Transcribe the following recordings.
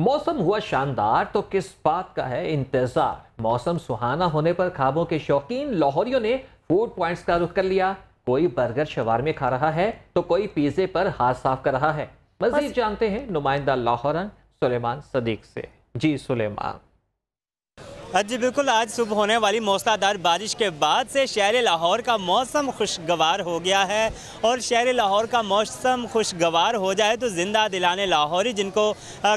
मौसम हुआ शानदार तो किस बात का है इंतजार मौसम सुहाना होने पर खाबों के शौकीन लाहौरियों ने फूड पॉइंट्स का रुख कर लिया कोई बर्गर शवार में खा रहा है तो कोई पिज्जे पर हाथ साफ कर रहा है मजीद जानते हैं नुमाइंदा लाहौरन सुलेमान सदीक से जी सुलेमान हाँ जी बिल्कुल आज सुबह होने वाली मौसलाधार बारिश के बाद से शहर लाहौर का मौसम खुशगवार हो गया है और शहर लाहौर का मौसम खुशगवार हो जाए तो ज़िंदा दिलाने लाहौरी जिनको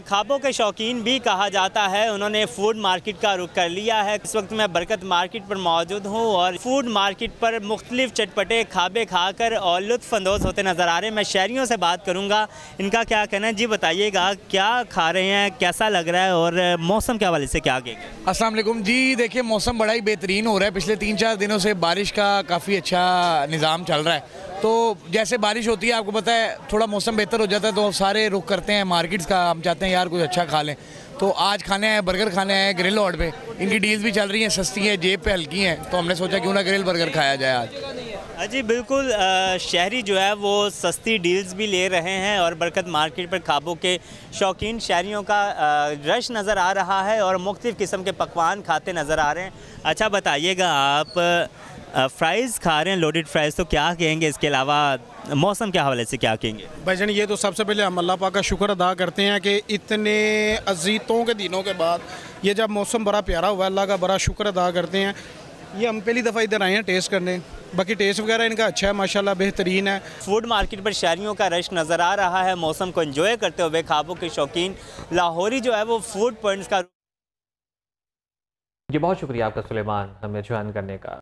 खाबों के शौकीन भी कहा जाता है उन्होंने फूड मार्केट का रुख कर लिया है इस वक्त मैं बरकत मार्केट पर मौजूद हूँ और फूड मार्केट पर मुख्तलिफ चटपटे खाबे खाकर और लुफानंदोज़ होते नज़र आ रहे हैं मैं शहरीों से बात करूँगा इनका क्या कहना है जी बताइएगा क्या खा रहे हैं कैसा लग रहा है और मौसम के हवाले से क्या आगे असल अल्लाम जी देखिए मौसम बड़ा ही बेहतरीन हो रहा है पिछले तीन चार दिनों से बारिश का काफ़ी अच्छा निज़ाम चल रहा है तो जैसे बारिश होती है आपको पता है थोड़ा मौसम बेहतर हो जाता है तो सारे रुख करते हैं मार्केट्स का हम चाहते हैं यार कुछ अच्छा खा लें तो आज खाने आए बर्गर खाने आए ग्रिल ऑर्ड पे इनकी डील्स भी चल रही हैं सस्ती हैं जेब पे हल्की हैं तो हमने सोचा क्यों ना ग्रिल बर्गर खाया जाए आज जी बिल्कुल शहरी जो है वो सस्ती डील्स भी ले रहे हैं और बरकत मार्केट पर खाबों के शौकीन शहरीों का रश नज़र आ रहा है और मुख्तफ किस्म के पकवान खाते नज़र आ रहे हैं अच्छा बताइएगा आप फ्राइज़ खा रहे हैं लोडेड फ्राइज़ तो क्या कहेंगे इसके अलावा मौसम के हवाले से क्या कहेंगे जान ये तो सबसे पहले हम अल्लाह पा का शुक्र अदा करते हैं कि इतने अजीतों के दिनों के बाद ये जब मौसम बड़ा प्यारा हुआ अल्लाह का बड़ा शुक्र अदा करते हैं ये हम पहली दफ़ा इधर आए हैं टेस्ट करने बाकी टेस्ट वगैरह इनका अच्छा है माशाल्लाह बेहतरीन है फूड मार्केट पर शहरीों का रश नज़र आ रहा है मौसम को एंजॉय करते हुए खाबों के शौकीन लाहौरी जो है वो फूड पॉइंट्स का जी बहुत शुक्रिया आपका सुलेमान हमें ज्वाइन करने का